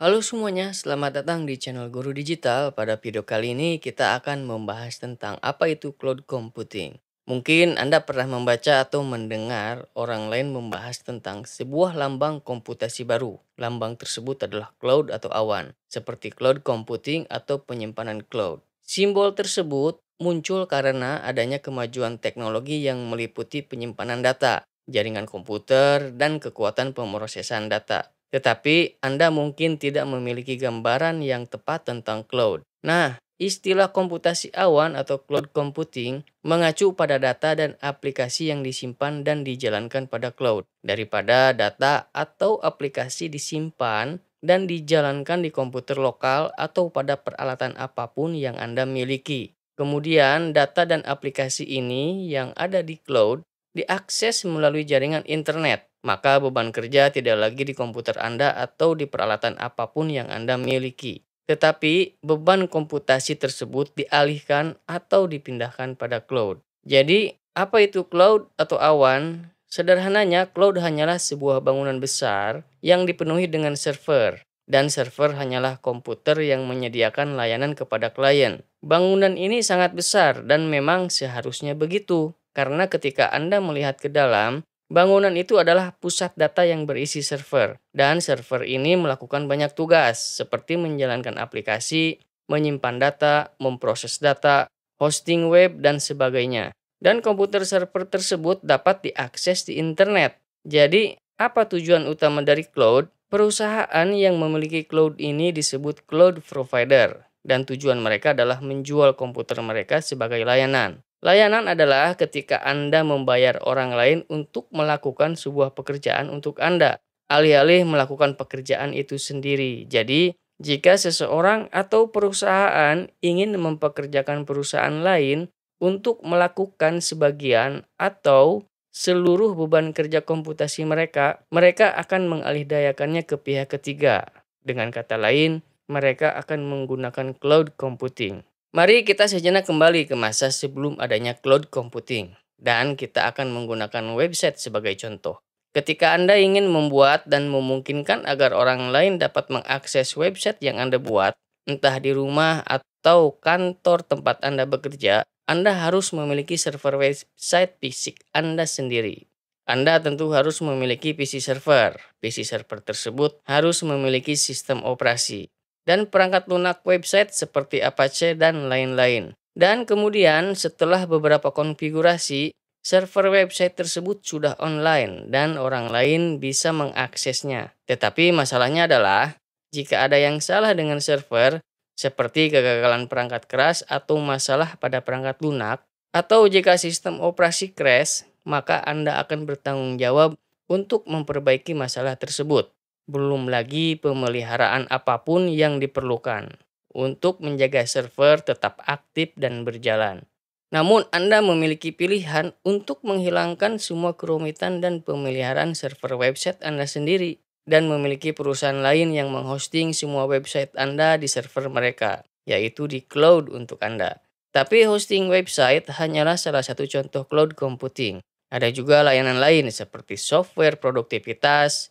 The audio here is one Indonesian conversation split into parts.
Halo semuanya, selamat datang di channel Guru Digital. Pada video kali ini kita akan membahas tentang apa itu cloud computing. Mungkin Anda pernah membaca atau mendengar orang lain membahas tentang sebuah lambang komputasi baru. Lambang tersebut adalah cloud atau awan, seperti cloud computing atau penyimpanan cloud. Simbol tersebut muncul karena adanya kemajuan teknologi yang meliputi penyimpanan data, jaringan komputer, dan kekuatan pemrosesan data. Tetapi Anda mungkin tidak memiliki gambaran yang tepat tentang cloud. Nah, istilah komputasi awan atau cloud computing mengacu pada data dan aplikasi yang disimpan dan dijalankan pada cloud, daripada data atau aplikasi disimpan dan dijalankan di komputer lokal atau pada peralatan apapun yang Anda miliki. Kemudian, data dan aplikasi ini yang ada di cloud diakses melalui jaringan internet, maka beban kerja tidak lagi di komputer Anda atau di peralatan apapun yang Anda miliki. Tetapi beban komputasi tersebut dialihkan atau dipindahkan pada cloud. Jadi, apa itu cloud atau awan? Sederhananya, cloud hanyalah sebuah bangunan besar yang dipenuhi dengan server, dan server hanyalah komputer yang menyediakan layanan kepada klien. Bangunan ini sangat besar dan memang seharusnya begitu. Karena ketika Anda melihat ke dalam, bangunan itu adalah pusat data yang berisi server. Dan server ini melakukan banyak tugas, seperti menjalankan aplikasi, menyimpan data, memproses data, hosting web, dan sebagainya. Dan komputer server tersebut dapat diakses di internet. Jadi, apa tujuan utama dari cloud? Perusahaan yang memiliki cloud ini disebut cloud provider, dan tujuan mereka adalah menjual komputer mereka sebagai layanan. Layanan adalah ketika Anda membayar orang lain untuk melakukan sebuah pekerjaan untuk Anda, alih-alih melakukan pekerjaan itu sendiri. Jadi, jika seseorang atau perusahaan ingin mempekerjakan perusahaan lain untuk melakukan sebagian atau seluruh beban kerja komputasi mereka, mereka akan mengalihdayakannya ke pihak ketiga. Dengan kata lain, mereka akan menggunakan cloud computing. Mari kita sejenak kembali ke masa sebelum adanya cloud computing dan kita akan menggunakan website sebagai contoh. Ketika Anda ingin membuat dan memungkinkan agar orang lain dapat mengakses website yang Anda buat, entah di rumah atau kantor tempat Anda bekerja, Anda harus memiliki server website fisik Anda sendiri. Anda tentu harus memiliki PC server. PC server tersebut harus memiliki sistem operasi dan perangkat lunak website seperti Apache dan lain-lain. Dan kemudian setelah beberapa konfigurasi, server website tersebut sudah online dan orang lain bisa mengaksesnya. Tetapi masalahnya adalah jika ada yang salah dengan server, seperti kegagalan perangkat keras atau masalah pada perangkat lunak, atau jika sistem operasi crash, maka Anda akan bertanggung jawab untuk memperbaiki masalah tersebut belum lagi pemeliharaan apapun yang diperlukan untuk menjaga server tetap aktif dan berjalan. Namun, Anda memiliki pilihan untuk menghilangkan semua kerumitan dan pemeliharaan server website Anda sendiri dan memiliki perusahaan lain yang menghosting semua website Anda di server mereka, yaitu di cloud untuk Anda. Tapi hosting website hanyalah salah satu contoh cloud computing. Ada juga layanan lain seperti software produktivitas,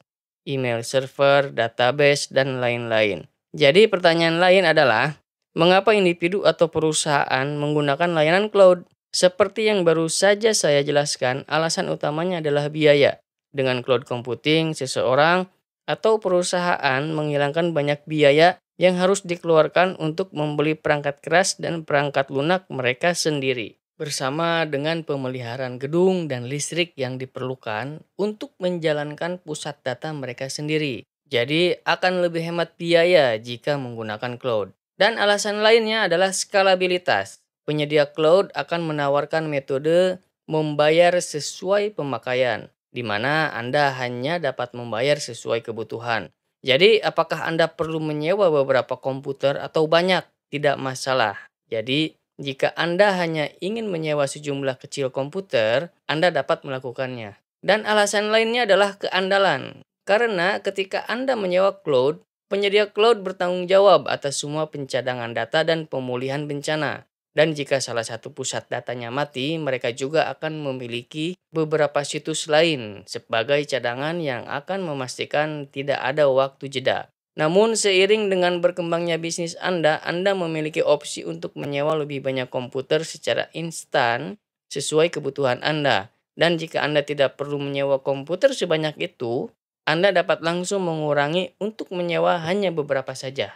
email server, database, dan lain-lain. Jadi pertanyaan lain adalah, mengapa individu atau perusahaan menggunakan layanan cloud? Seperti yang baru saja saya jelaskan, alasan utamanya adalah biaya. Dengan cloud computing, seseorang atau perusahaan menghilangkan banyak biaya yang harus dikeluarkan untuk membeli perangkat keras dan perangkat lunak mereka sendiri bersama dengan pemeliharaan gedung dan listrik yang diperlukan untuk menjalankan pusat data mereka sendiri. Jadi akan lebih hemat biaya jika menggunakan cloud. Dan alasan lainnya adalah skalabilitas. Penyedia cloud akan menawarkan metode membayar sesuai pemakaian, di mana Anda hanya dapat membayar sesuai kebutuhan. Jadi, apakah Anda perlu menyewa beberapa komputer atau banyak? Tidak masalah. Jadi, jika Anda hanya ingin menyewa sejumlah kecil komputer, Anda dapat melakukannya. Dan alasan lainnya adalah keandalan. Karena ketika Anda menyewa cloud, penyedia cloud bertanggung jawab atas semua pencadangan data dan pemulihan bencana. Dan jika salah satu pusat datanya mati, mereka juga akan memiliki beberapa situs lain sebagai cadangan yang akan memastikan tidak ada waktu jeda. Namun seiring dengan berkembangnya bisnis Anda, Anda memiliki opsi untuk menyewa lebih banyak komputer secara instan sesuai kebutuhan Anda. Dan jika Anda tidak perlu menyewa komputer sebanyak itu, Anda dapat langsung mengurangi untuk menyewa hanya beberapa saja.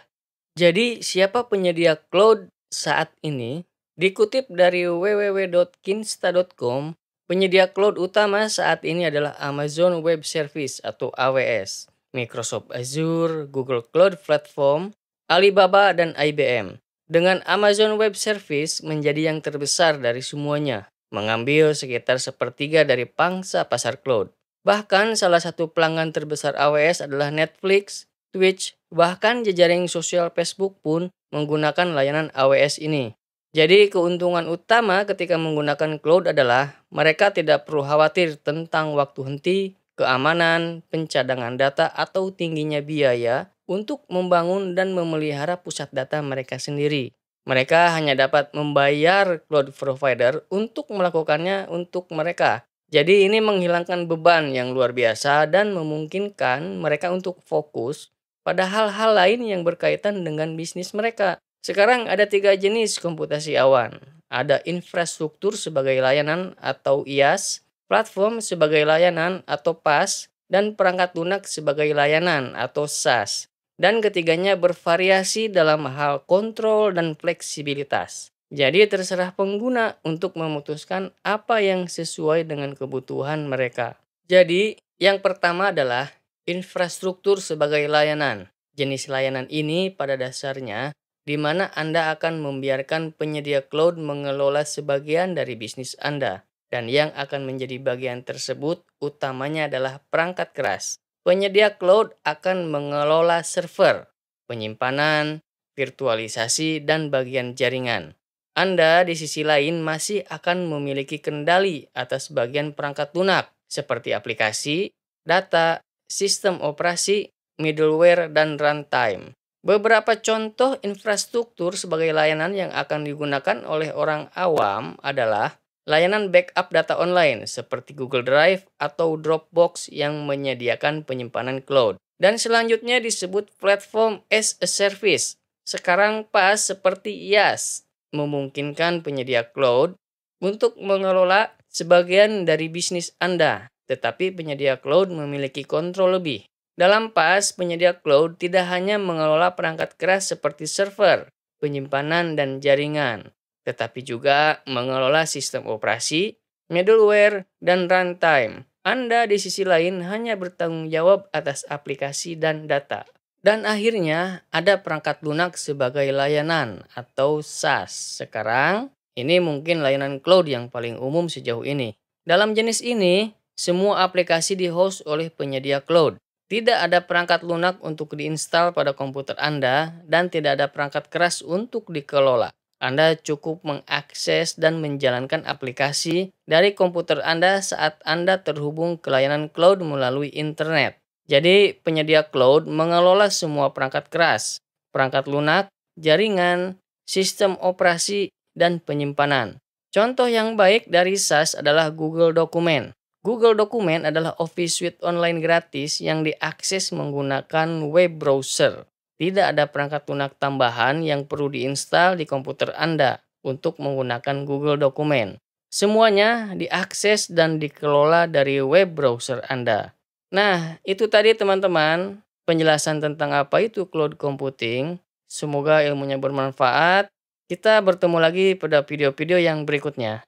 Jadi, siapa penyedia cloud saat ini? Dikutip dari www.kinsta.com, penyedia cloud utama saat ini adalah Amazon Web Service atau AWS. Microsoft Azure, Google Cloud Platform, Alibaba, dan IBM. Dengan Amazon Web Service menjadi yang terbesar dari semuanya, mengambil sekitar sepertiga dari pangsa pasar cloud. Bahkan salah satu pelanggan terbesar AWS adalah Netflix, Twitch, bahkan jejaring sosial Facebook pun menggunakan layanan AWS ini. Jadi keuntungan utama ketika menggunakan cloud adalah mereka tidak perlu khawatir tentang waktu henti, keamanan, pencadangan data, atau tingginya biaya untuk membangun dan memelihara pusat data mereka sendiri. Mereka hanya dapat membayar cloud provider untuk melakukannya untuk mereka. Jadi ini menghilangkan beban yang luar biasa dan memungkinkan mereka untuk fokus pada hal-hal lain yang berkaitan dengan bisnis mereka. Sekarang ada tiga jenis komputasi awan. Ada infrastruktur sebagai layanan atau IaaS, platform sebagai layanan atau PaaS, dan perangkat lunak sebagai layanan atau SaaS. Dan ketiganya bervariasi dalam hal kontrol dan fleksibilitas. Jadi terserah pengguna untuk memutuskan apa yang sesuai dengan kebutuhan mereka. Jadi, yang pertama adalah infrastruktur sebagai layanan. Jenis layanan ini pada dasarnya di mana Anda akan membiarkan penyedia cloud mengelola sebagian dari bisnis Anda. Dan yang akan menjadi bagian tersebut utamanya adalah perangkat keras. Penyedia cloud akan mengelola server, penyimpanan, virtualisasi, dan bagian jaringan. Anda di sisi lain masih akan memiliki kendali atas bagian perangkat lunak seperti aplikasi, data, sistem operasi, middleware, dan runtime. Beberapa contoh infrastruktur sebagai layanan yang akan digunakan oleh orang awam adalah Layanan backup data online seperti Google Drive atau Dropbox yang menyediakan penyimpanan cloud. Dan selanjutnya disebut platform as a service. Sekarang pas seperti IaaS, memungkinkan penyedia cloud untuk mengelola sebagian dari bisnis Anda, tetapi penyedia cloud memiliki kontrol lebih. Dalam PaaS, penyedia cloud tidak hanya mengelola perangkat keras seperti server, penyimpanan, dan jaringan, tetapi juga mengelola sistem operasi, middleware, dan runtime. Anda di sisi lain hanya bertanggung jawab atas aplikasi dan data. Dan akhirnya ada perangkat lunak sebagai layanan atau SaaS. Sekarang ini mungkin layanan cloud yang paling umum sejauh ini. Dalam jenis ini, semua aplikasi dihost oleh penyedia cloud. Tidak ada perangkat lunak untuk diinstal pada komputer Anda dan tidak ada perangkat keras untuk dikelola. Anda cukup mengakses dan menjalankan aplikasi dari komputer Anda saat Anda terhubung ke layanan cloud melalui internet. Jadi, penyedia cloud mengelola semua perangkat keras, perangkat lunak, jaringan, sistem operasi, dan penyimpanan. Contoh yang baik dari SaaS adalah Google Dokumen. Google Dokumen adalah Office Suite online gratis yang diakses menggunakan web browser. Tidak ada perangkat lunak tambahan yang perlu diinstal di komputer Anda untuk menggunakan Google Dokumen. Semuanya diakses dan dikelola dari web browser Anda. Nah, itu tadi teman-teman penjelasan tentang apa itu cloud computing. Semoga ilmunya bermanfaat. Kita bertemu lagi pada video-video yang berikutnya.